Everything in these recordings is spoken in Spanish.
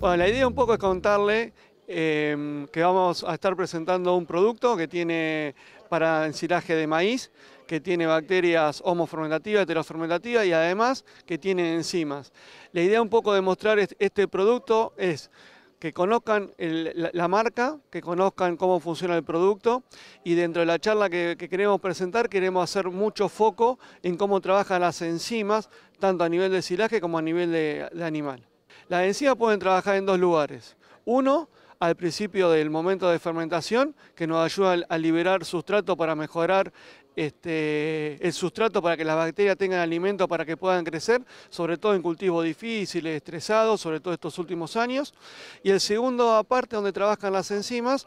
Bueno, la idea un poco es contarle em, que vamos a estar presentando un producto que tiene para ensilaje de maíz, que tiene bacterias homofermentativas, heterofermentativas y además que tiene enzimas. La idea un poco de mostrar este producto es que conozcan la, marca, que conozcan cómo funciona el producto y dentro de la charla que, queremos presentar queremos hacer mucho foco en cómo trabajan las enzimas, tanto a nivel de silaje como a nivel de animal. Las enzimas pueden trabajar en dos lugares. Uno, al principio del momento de fermentación, que nos ayuda a liberar sustrato para mejorar este, el sustrato para que las bacterias tengan alimento para que puedan crecer, sobre todo en cultivos difíciles, estresados, sobre todo estos últimos años. Y el segundo aparte donde trabajan las enzimas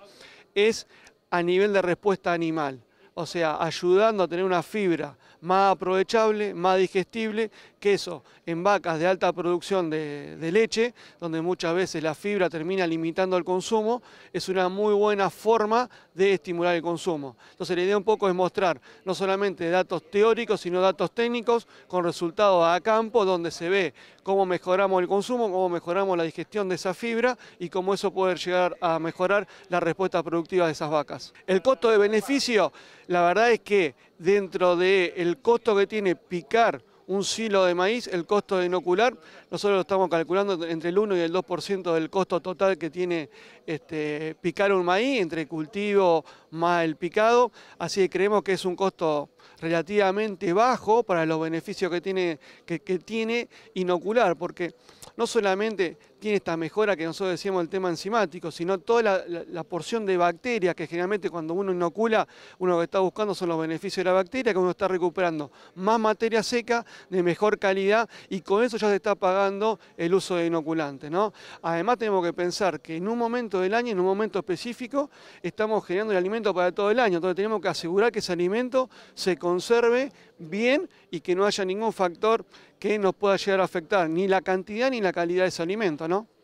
es a nivel de respuesta animal o sea, ayudando a tener una fibra más aprovechable, más digestible, que eso en vacas de alta producción de, de, leche, donde muchas veces la fibra termina limitando el consumo, es una muy buena forma de estimular el consumo. Entonces la idea un poco es mostrar no solamente datos teóricos, sino datos técnicos con resultados a campo, donde se ve cómo mejoramos el consumo, cómo mejoramos la digestión de esa fibra y cómo eso puede llegar a mejorar la respuesta productiva de esas vacas. El costo de beneficio, la verdad es que dentro del costo que tiene picar un silo de maíz, el costo de inocular, nosotros lo estamos calculando entre el 1 y el 2% del costo total que tiene este, picar un maíz, entre cultivo más el picado, así que creemos que es un costo relativamente bajo para los beneficios que tiene, que tiene inocular, porque no solamente tiene esta mejora que nosotros decíamos el tema enzimático, sino toda la, porción de bacterias que generalmente cuando uno inocula, uno lo que está buscando son los beneficios de la bacteria, que uno está recuperando más materia seca de mejor calidad y con eso ya se está pagando el uso de inoculante, ¿no? Además tenemos que pensar que en un momento del año, en un momento específico, estamos generando el alimento para todo el año, entonces tenemos que asegurar que ese alimento se conserve bien y que no haya ningún factor que nos pueda llegar a afectar ni la cantidad ni la calidad de ese alimento, ¿no?